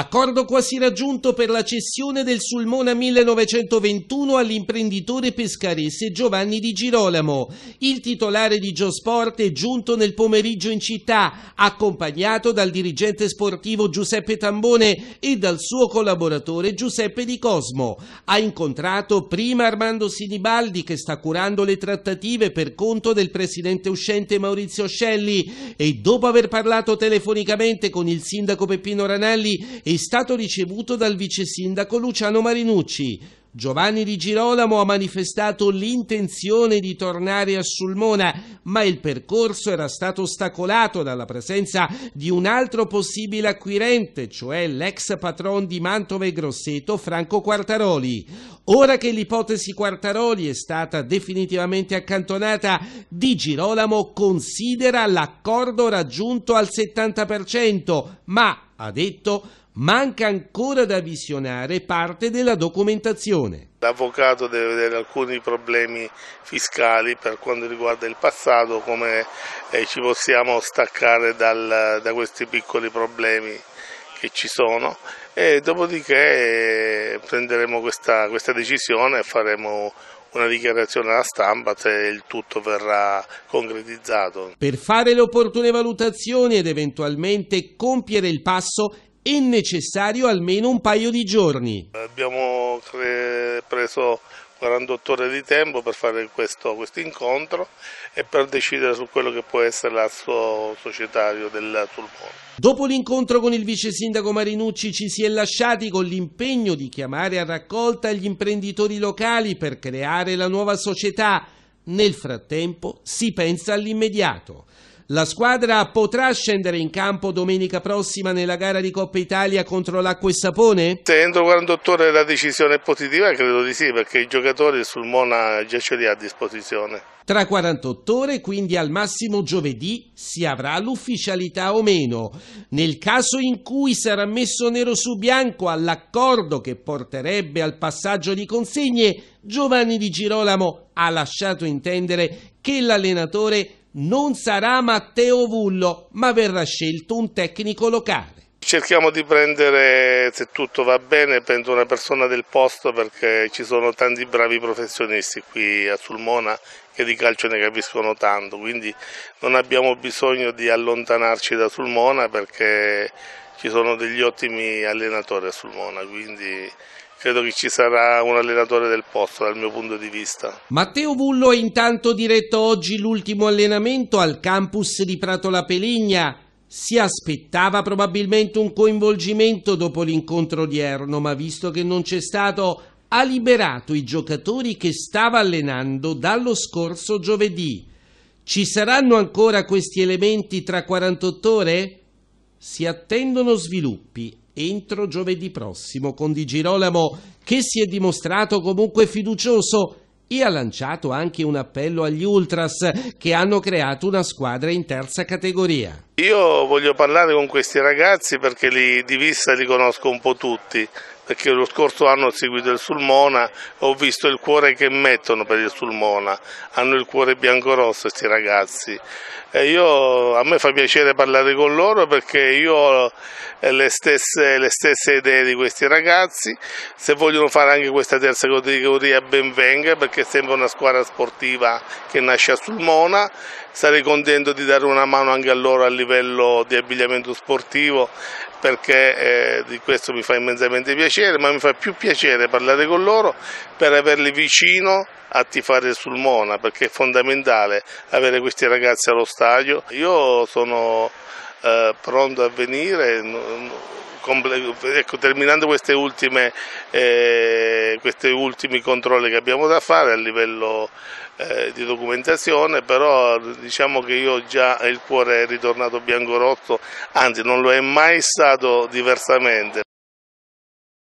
Accordo quasi raggiunto per la cessione del Sulmona 1921 all'imprenditore pescarese Giovanni Di Girolamo. Il titolare di Giosport è giunto nel pomeriggio in città, accompagnato dal dirigente sportivo Giuseppe Tambone e dal suo collaboratore Giuseppe Di Cosmo. Ha incontrato prima Armando Sinibaldi che sta curando le trattative per conto del presidente uscente Maurizio Scelli e dopo aver parlato telefonicamente con il sindaco Peppino Ranelli è stato ricevuto dal vice sindaco Luciano Marinucci. Giovanni Di Girolamo ha manifestato l'intenzione di tornare a Sulmona, ma il percorso era stato ostacolato dalla presenza di un altro possibile acquirente, cioè l'ex patron di Mantova e Grosseto, Franco Quartaroli. Ora che l'ipotesi Quartaroli è stata definitivamente accantonata, Di Girolamo considera l'accordo raggiunto al 70%, ma, ha detto, manca ancora da visionare parte della documentazione. L'avvocato deve vedere alcuni problemi fiscali per quanto riguarda il passato, come eh, ci possiamo staccare dal, da questi piccoli problemi che ci sono e dopodiché eh, prenderemo questa, questa decisione e faremo una dichiarazione alla stampa se il tutto verrà concretizzato. Per fare le opportune valutazioni ed eventualmente compiere il passo è necessario almeno un paio di giorni. Abbiamo preso 48 ore di tempo per fare questo, questo incontro e per decidere su quello che può essere l'asso societario del Sulmone. Dopo l'incontro con il vice sindaco Marinucci ci si è lasciati con l'impegno di chiamare a raccolta gli imprenditori locali per creare la nuova società. Nel frattempo si pensa all'immediato. La squadra potrà scendere in campo domenica prossima nella gara di Coppa Italia contro l'Acqua e Sapone? Se entro 48 ore la decisione è positiva, credo di sì, perché i giocatori sul Mona già ce li ha a disposizione. Tra 48 ore, quindi al massimo giovedì, si avrà l'ufficialità o meno. Nel caso in cui sarà messo nero su bianco all'accordo che porterebbe al passaggio di consegne, Giovanni Di Girolamo ha lasciato intendere che l'allenatore non sarà Matteo Vullo, ma verrà scelto un tecnico locale. Cerchiamo di prendere, se tutto va bene, prendo una persona del posto perché ci sono tanti bravi professionisti qui a Sulmona che di calcio ne capiscono tanto, quindi non abbiamo bisogno di allontanarci da Sulmona perché ci sono degli ottimi allenatori a Sulmona, quindi credo che ci sarà un allenatore del posto dal mio punto di vista. Matteo Vullo è intanto diretto oggi l'ultimo allenamento al campus di Prato La Peligna. Si aspettava probabilmente un coinvolgimento dopo l'incontro odierno, ma visto che non c'è stato, ha liberato i giocatori che stava allenando dallo scorso giovedì. Ci saranno ancora questi elementi tra 48 ore? Si attendono sviluppi entro giovedì prossimo con Di Girolamo che si è dimostrato comunque fiducioso e ha lanciato anche un appello agli Ultras che hanno creato una squadra in terza categoria. Io voglio parlare con questi ragazzi perché li, di vista li conosco un po' tutti perché lo scorso anno ho seguito il Sulmona e ho visto il cuore che mettono per il Sulmona, hanno il cuore bianco-rosso questi ragazzi. Io, a me fa piacere parlare con loro perché io ho eh, le stesse, le stesse idee di questi ragazzi, se vogliono fare anche questa terza categoria ben venga perché sembra una squadra sportiva che nasce a Sulmona, sarei contento di dare una mano anche a loro a livello di abbigliamento sportivo perché eh, di questo mi fa immensamente piacere piacere, ma mi fa più piacere parlare con loro per averli vicino a tifare sul Mona, perché è fondamentale avere questi ragazzi allo stadio. Io sono eh, pronto a venire, Ecco, terminando queste ultime, eh, questi ultimi controlli che abbiamo da fare a livello eh, di documentazione, però diciamo che io già il cuore è ritornato bianco rotto anzi non lo è mai stato diversamente.